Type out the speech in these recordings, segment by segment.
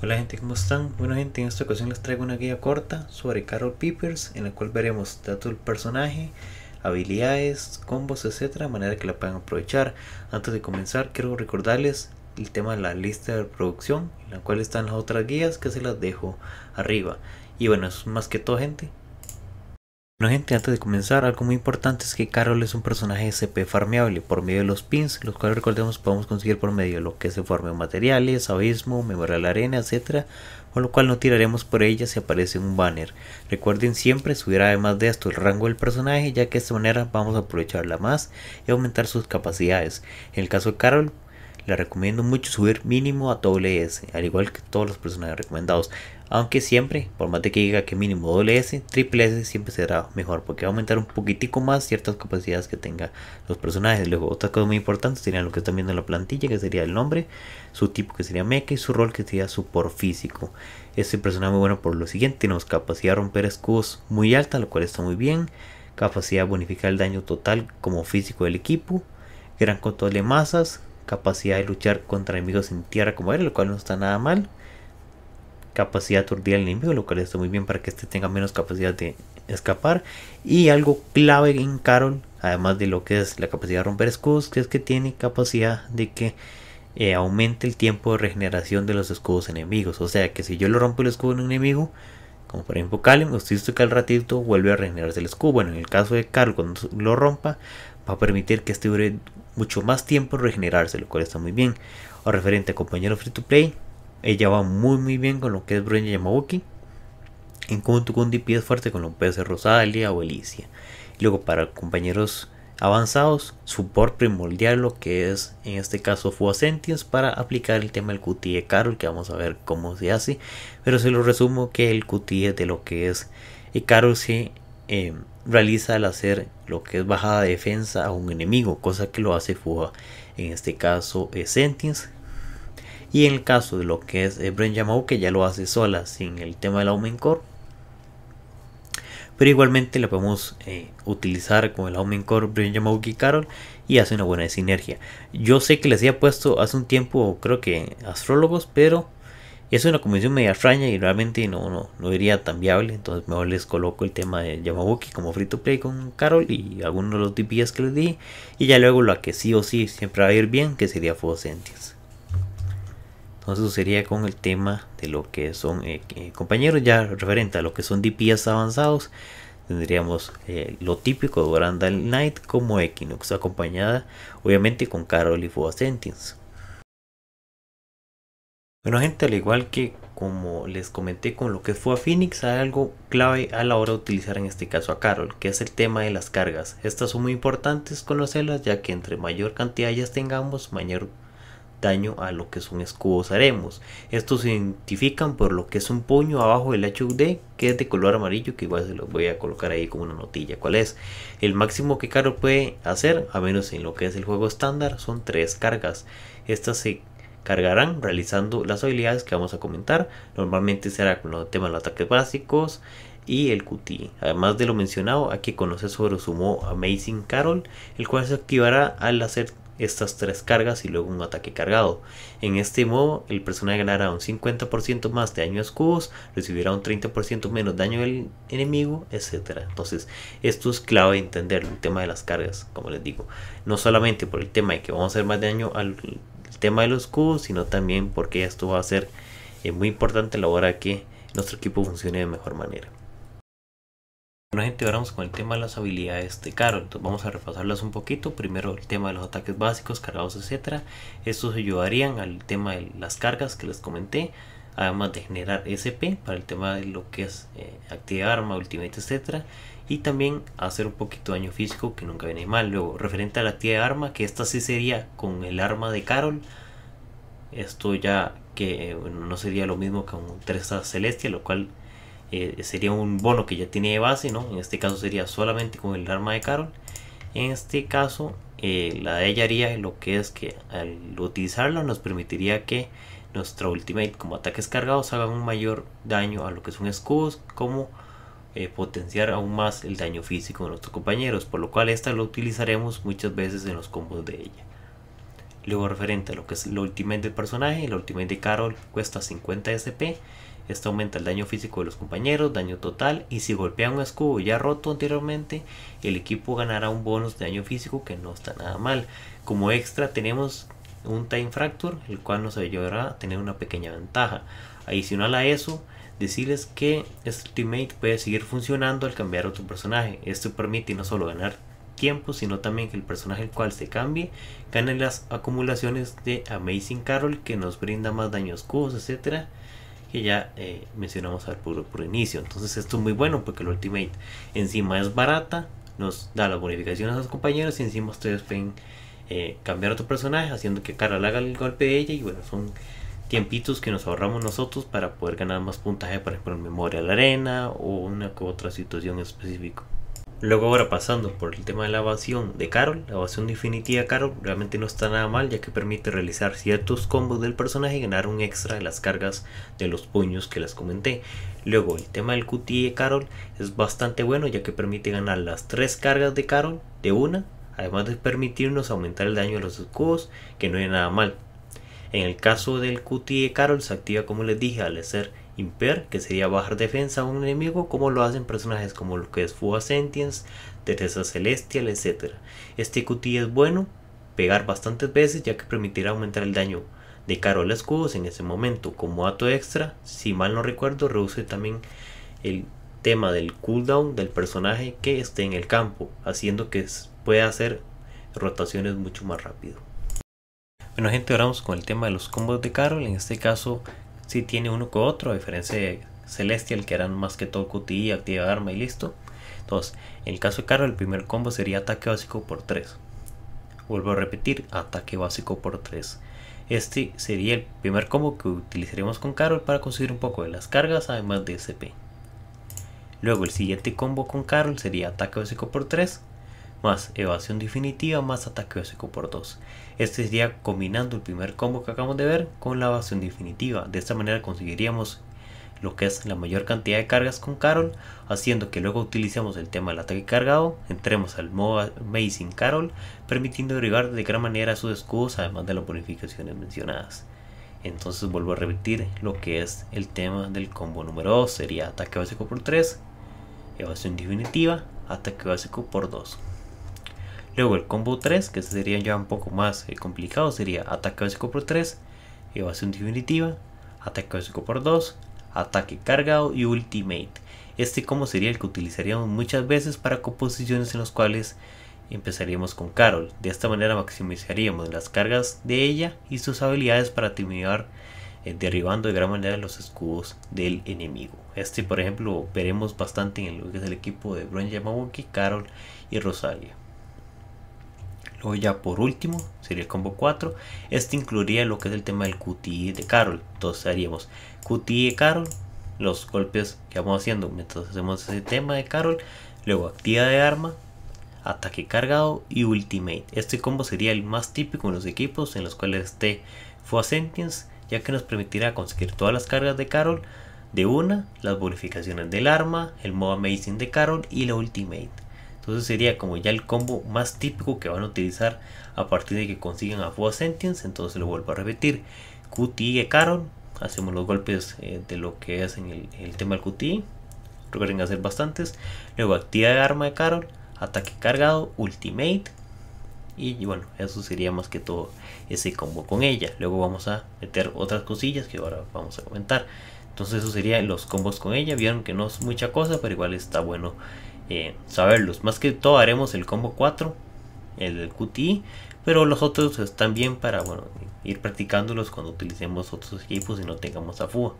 Hola gente, ¿cómo están? Bueno gente, en esta ocasión les traigo una guía corta sobre Carol Peepers en la cual veremos datos del personaje, habilidades, combos, etcétera, manera que la puedan aprovechar. Antes de comenzar, quiero recordarles el tema de la lista de producción, en la cual están las otras guías que se las dejo arriba. Y bueno, eso es más que todo gente, bueno gente, antes de comenzar, algo muy importante es que Carol es un personaje SP farmeable por medio de los pins, los cuales recordemos podemos conseguir por medio de lo que se forme materiales, abismo, memoria de la arena, etc. Con lo cual no tiraremos por ella si aparece un banner. Recuerden siempre subir además de esto el rango del personaje, ya que de esta manera vamos a aprovecharla más y aumentar sus capacidades. En el caso de Carol, le recomiendo mucho subir mínimo a doble S, al igual que todos los personajes recomendados. Aunque siempre, por más de que diga que mínimo doble S, triple S siempre será mejor, porque va a aumentar un poquitico más ciertas capacidades que tenga los personajes. Luego, otra cosa muy importante sería lo que están viendo en la plantilla, que sería el nombre, su tipo que sería mecha y su rol que sería su por físico. Este personaje muy bueno por lo siguiente, Tenemos capacidad de romper escudos muy alta, lo cual está muy bien. Capacidad de bonificar el daño total como físico del equipo. Gran control de masas, capacidad de luchar contra enemigos en tierra como él, lo cual no está nada mal. Capacidad de aturdir al enemigo, lo cual está muy bien para que este tenga menos capacidad de escapar. Y algo clave en Carol, además de lo que es la capacidad de romper escudos, que es que tiene capacidad de que eh, aumente el tiempo de regeneración de los escudos enemigos. O sea que si yo lo rompo el escudo en un enemigo, como por ejemplo Kalim, usted que al ratito vuelve a regenerarse el escudo. Bueno, en el caso de Carol, cuando lo rompa, va a permitir que este dure mucho más tiempo regenerarse, lo cual está muy bien. O referente a compañeros free to play, ella va muy muy bien con lo que es Bronya Yamabuki. En conjunto con DP es fuerte con lo que es Rosalia o Elicia. luego para compañeros avanzados, support primordial lo que es en este caso Fua Sentience para aplicar el tema del cutie de Carol que vamos a ver cómo se hace pero se lo resumo que el cutie de lo que es Carol se eh, realiza al hacer lo que es bajada de defensa a un enemigo, cosa que lo hace fuga en este caso es eh, Sentins. Y en el caso de lo que es eh, Bren que ya lo hace sola sin el tema del Aumen Core. Pero igualmente la podemos eh, utilizar con el Aumen Core Bren y Carol y hace una buena sinergia. Yo sé que les había puesto hace un tiempo, creo que astrólogos, pero es una convención media extraña y realmente no, no, no iría tan viable. Entonces mejor les coloco el tema de Yamabuki como free to play con Carol y algunos de los DPS que les di. Y ya luego lo que sí o sí siempre va a ir bien, que sería Sentience. Entonces eso sería con el tema de lo que son eh, compañeros, ya referente a lo que son DPS avanzados. Tendríamos eh, lo típico de Grandal Knight como Equinox, acompañada obviamente con Carol y Sentience. Bueno gente, al igual que como les comenté con lo que fue a Phoenix, hay algo clave a la hora de utilizar en este caso a Carol, que es el tema de las cargas. Estas son muy importantes conocerlas ya que entre mayor cantidad de ellas tengamos, mayor daño a lo que son escudos haremos. Estos se identifican por lo que es un puño abajo del HUD que es de color amarillo que igual se los voy a colocar ahí como una notilla. ¿Cuál es? El máximo que Carol puede hacer, a menos en lo que es el juego estándar, son tres cargas. Estas se cargarán realizando las habilidades que vamos a comentar. Normalmente será con los tema de los ataques básicos y el QT. Además de lo mencionado, aquí conoce sobre su modo Amazing Carol, el cual se activará al hacer estas tres cargas y luego un ataque cargado. En este modo, el personaje ganará un 50% más de daño a escudos, recibirá un 30% menos daño del enemigo, etc. Entonces, esto es clave entender el tema de las cargas, como les digo. No solamente por el tema de que vamos a hacer más daño al tema de los cubos, sino también porque esto va a ser eh, muy importante a la hora que nuestro equipo funcione de mejor manera. Bueno gente, ahora vamos con el tema de las habilidades de Caro, entonces vamos a repasarlas un poquito, primero el tema de los ataques básicos, cargados, etcétera, estos ayudarían al tema de las cargas que les comenté, además de generar SP para el tema de lo que es eh, activar, arma, ultimate, etcétera, y también hacer un poquito de daño físico que nunca viene mal. Luego, referente a la tía de arma, que esta sí sería con el arma de Carol. Esto ya que eh, no sería lo mismo que un 3 celestia, lo cual eh, sería un bono que ya tiene de base, ¿no? En este caso sería solamente con el arma de Carol. En este caso, eh, la de ella haría lo que es que al utilizarla nos permitiría que nuestro ultimate como ataques cargados hagan un mayor daño a lo que son escudos como eh, potenciar aún más el daño físico de nuestros compañeros, por lo cual esta lo utilizaremos muchas veces en los combos de ella. Luego referente a lo que es el ultimate del personaje, el ultimate de Carol cuesta 50 SP, Esta aumenta el daño físico de los compañeros, daño total y si golpea un escudo ya roto anteriormente, el equipo ganará un bonus de daño físico que no está nada mal. Como extra tenemos un Time Fracture, el cual nos ayudará a tener una pequeña ventaja. Adicional a eso, decirles que este ultimate puede seguir funcionando al cambiar otro personaje. Esto permite no solo ganar tiempo, sino también que el personaje el cual se cambie gane las acumulaciones de Amazing Carol que nos brinda más daños cubos, etcétera, que ya eh, mencionamos al puro por inicio. Entonces esto es muy bueno porque el Ultimate encima es barata, nos da las bonificaciones a los compañeros y encima ustedes pueden eh, cambiar otro personaje haciendo que Carol haga el golpe de ella y bueno, son tiempitos que nos ahorramos nosotros para poder ganar más puntaje, por ejemplo, en memoria de la arena o una u otra situación específica. Luego ahora pasando por el tema de la evasión de Carol, la evasión definitiva Carol realmente no está nada mal ya que permite realizar ciertos combos del personaje y ganar un extra de las cargas de los puños que les comenté. Luego el tema del cutie de Carol es bastante bueno ya que permite ganar las tres cargas de Carol de una, además de permitirnos aumentar el daño de los escudos que no es nada mal. En el caso del de Carol se activa como les dije al hacer imper que sería bajar defensa a un enemigo, como lo hacen personajes como lo que es Fuga Sentience, Teresa Celestial, etc. Este cutie es bueno pegar bastantes veces ya que permitirá aumentar el daño de Carol escudos en ese momento. Como dato extra, si mal no recuerdo, reduce también el tema del cooldown del personaje que esté en el campo, haciendo que pueda hacer rotaciones mucho más rápido. Bueno gente, ahora vamos con el tema de los combos de Carol. En este caso si tiene uno con otro, a diferencia de Celestial que harán más que todo y activa arma y listo. Entonces, en el caso de Carol el primer combo sería ataque básico por 3. Vuelvo a repetir, ataque básico por 3. Este sería el primer combo que utilizaremos con Carol para conseguir un poco de las cargas además de SP. Luego el siguiente combo con Carol sería ataque básico por 3, más evasión definitiva más ataque básico por 2. Este sería combinando el primer combo que acabamos de ver con la evasión definitiva. De esta manera conseguiríamos lo que es la mayor cantidad de cargas con Carol, haciendo que luego utilicemos el tema del ataque cargado, entremos al modo Amazing Carol, permitiendo derribar de gran manera sus escudos además de las bonificaciones mencionadas. Entonces vuelvo a repetir lo que es el tema del combo número 2, sería ataque básico por 3, evasión definitiva, ataque básico por 2. Luego el combo 3, que sería ya un poco más eh, complicado, sería ataque básico por 3, evasión definitiva, ataque básico por 2, ataque cargado y ultimate. Este combo sería el que utilizaríamos muchas veces para composiciones en las cuales empezaríamos con Carol. De esta manera maximizaríamos las cargas de ella y sus habilidades para terminar eh, derribando de gran manera los escudos del enemigo. Este, por ejemplo, veremos bastante en el que el equipo de Bronya, Yamabuki, Carol y Rosalia. O ya por último, sería el combo 4. Este incluiría lo que es el tema del QTI de Carol. Entonces haríamos QTI de Carol, los golpes que vamos haciendo mientras hacemos ese tema de Carol. Luego activa de arma, ataque cargado y ultimate. Este combo sería el más típico en los equipos en los cuales esté Fua Sentience, ya que nos permitirá conseguir todas las cargas de Carol de una, las bonificaciones del arma, el modo amazing de Carol y la ultimate. Entonces sería como ya el combo más típico que van a utilizar a partir de que consigan a Fua Sentience. Entonces lo vuelvo a repetir. QTI Carol Hacemos los golpes eh, de lo que hacen el, el tema del QTI. Recuerden hacer bastantes. Luego activa el arma de Carol. Ataque cargado. Ultimate. Y bueno, eso sería más que todo ese combo con ella. Luego vamos a meter otras cosillas que ahora vamos a comentar. Entonces eso sería los combos con ella. Vieron que no es mucha cosa, pero igual está bueno eh, saberlos. Más que todo haremos el combo 4, el del QTI, pero los otros están bien para bueno, ir practicándolos cuando utilicemos otros equipos y no tengamos a fuga.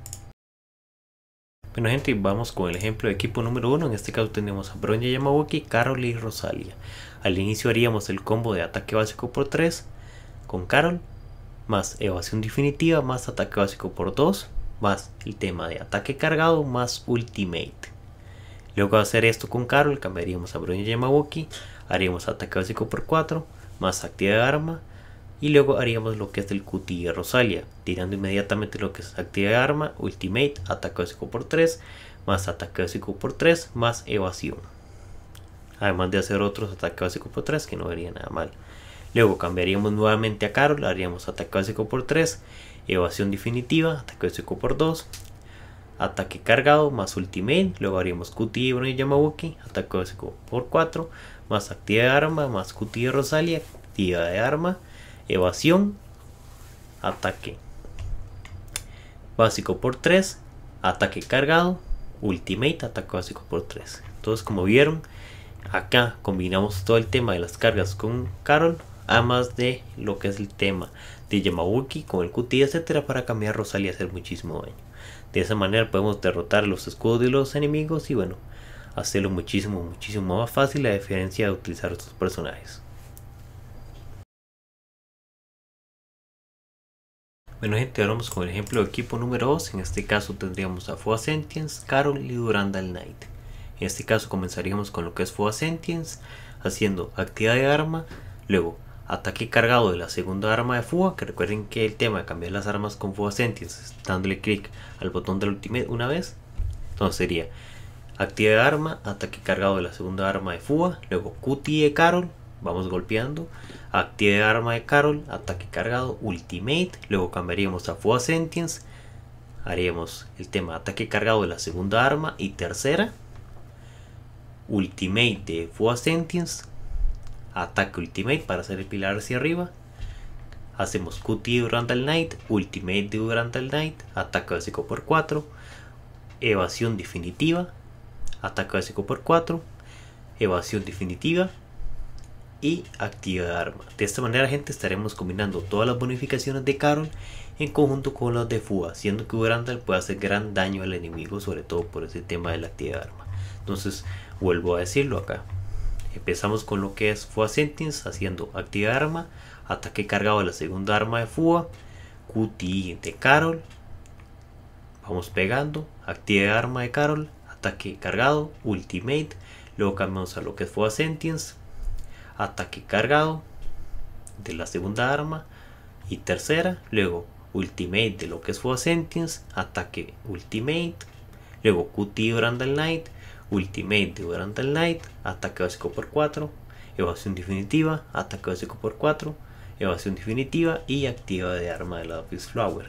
Bueno gente, vamos con el ejemplo de equipo número 1, en este caso tenemos a Bronya Yamawaki, Carol y Rosalia. Al inicio haríamos el combo de ataque básico por 3 con Carol, más evasión definitiva, más ataque básico por 2, más el tema de ataque cargado, más ultimate. Luego de hacer esto con Carol, cambiaríamos a Bruno Yamabuki, haríamos ataque básico por 4, más actividad de arma, y luego haríamos lo que es el cuti de Rosalia, tirando inmediatamente lo que es activa de arma, ultimate, ataque básico por 3, más ataque básico por 3, más evasión. Además de hacer otros ataques básicos por 3 que no vería nada mal. Luego cambiaríamos nuevamente a Carol, haríamos ataque básico por 3, evasión definitiva, ataque básico por 2, ataque cargado más ultimate, luego haríamos QT y Yamabuki, ataque básico por 4, más activa de arma, más cutie de Rosalia, activa de arma, evasión, ataque. Básico por 3, ataque cargado, ultimate, ataque básico por 3. Entonces como vieron, acá combinamos todo el tema de las cargas con Carol, a más de lo que es el tema de Yamabuki con el cutie, etcétera, para cambiar Rosalia y hacer muchísimo daño. De esa manera podemos derrotar los escudos de los enemigos y bueno, hacerlo muchísimo, muchísimo más fácil la diferencia de utilizar estos personajes. Bueno gente, ahora vamos con el ejemplo de equipo número 2. En este caso tendríamos a Foa Sentience, Carol y Durandal Knight. En este caso comenzaríamos con lo que es Foa Sentience, haciendo actividad de arma, luego ataque cargado de la segunda arma de fuga, que recuerden que el tema de cambiar las armas con Sentience es dándole clic al botón del ultimate una vez, entonces sería active arma, ataque cargado de la segunda arma de fuga, luego cutie de Carol, vamos golpeando, Active arma de Carol, ataque cargado, ultimate, luego cambiaríamos a fuga sentience, haríamos el tema ataque cargado de la segunda arma y tercera, ultimate de fuga sentience, ataque ultimate para hacer el pilar hacia arriba. Hacemos QT durante el night, ultimate durante el night, ataque básico por 4, evasión definitiva, ataque básico por 4, evasión definitiva y actividad de arma. De esta manera, gente, estaremos combinando todas las bonificaciones de Carol en conjunto con las de Fuga, haciendo que Durandal puede hacer gran daño al enemigo, sobre todo por ese tema de la actividad de arma. Entonces, vuelvo a decirlo acá. Empezamos con lo que es FUA Sentence, haciendo activar arma, ataque cargado de la segunda arma de FUA, QTI de Carol. Vamos pegando, activar arma de Carol, ataque cargado, ultimate. Luego cambiamos a lo que es FUA ataque cargado de la segunda arma y tercera. Luego ultimate de lo que es FUA ataque ultimate. Luego QTI Brandal Knight, Ultimate de Durante el Night, ataque básico por 4, evasión definitiva, ataque básico por 4, evasión definitiva y activa de arma de la Flower.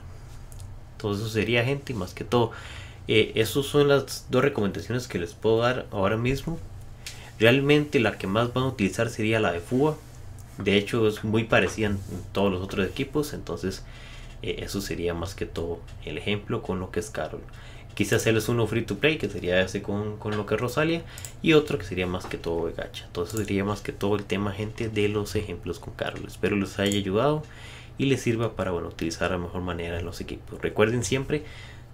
Todo eso sería, gente, y más que todo, eh, esas son las dos recomendaciones que les puedo dar ahora mismo. Realmente la que más van a utilizar sería la de Fuga. De hecho, es muy parecida en todos los otros equipos, entonces eh, eso sería más que todo el ejemplo con lo que es Carol. Quise hacerles uno free to play, que sería ese con, lo que Rosalia, y otro que sería más que todo de gacha. Entonces sería más que todo el tema, gente, de los ejemplos con Carlos. Espero les haya ayudado y les sirva para bueno, utilizar de mejor manera en los equipos. Recuerden siempre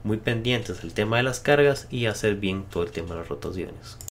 muy pendientes el tema de las cargas y hacer bien todo el tema de las rotaciones.